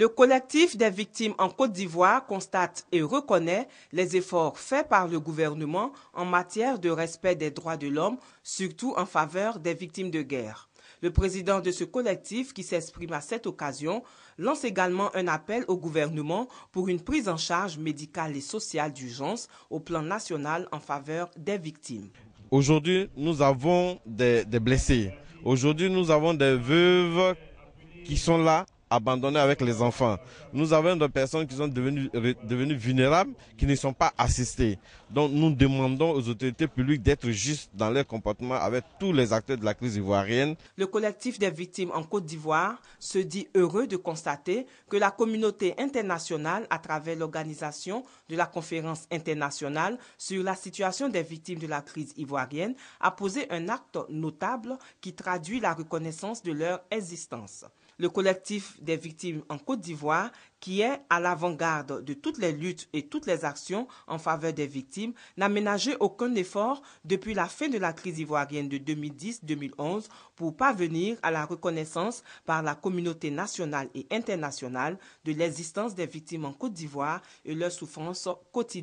Le collectif des victimes en Côte d'Ivoire constate et reconnaît les efforts faits par le gouvernement en matière de respect des droits de l'homme, surtout en faveur des victimes de guerre. Le président de ce collectif, qui s'exprime à cette occasion, lance également un appel au gouvernement pour une prise en charge médicale et sociale d'urgence au plan national en faveur des victimes. Aujourd'hui, nous avons des, blessés. Aujourd'hui, nous avons des veuves qui sont là abandonnés avec les enfants. Nous avons des personnes qui sont devenues, vulnérables, qui ne sont pas assistées. Donc nous demandons aux autorités publiques d'être justes dans leur comportement avec tous les acteurs de la crise ivoirienne. Le collectif des victimes en Côte d'Ivoire se dit heureux de constater que la communauté internationale, à travers l'organisation de la conférence internationale sur la situation des victimes de la crise ivoirienne, a posé un acte notable qui traduit la reconnaissance de leur existence. Le collectif des victimes en Côte d'Ivoire, qui est à l'avant-garde de toutes les luttes et toutes les actions en faveur des victimes, n'a ménagé aucun effort depuis la fin de la crise ivoirienne de 2010-2011 pour parvenir à la reconnaissance par la communauté nationale et internationale de l'existence des victimes en Côte d'Ivoire et leurs souffrances quotidiennes.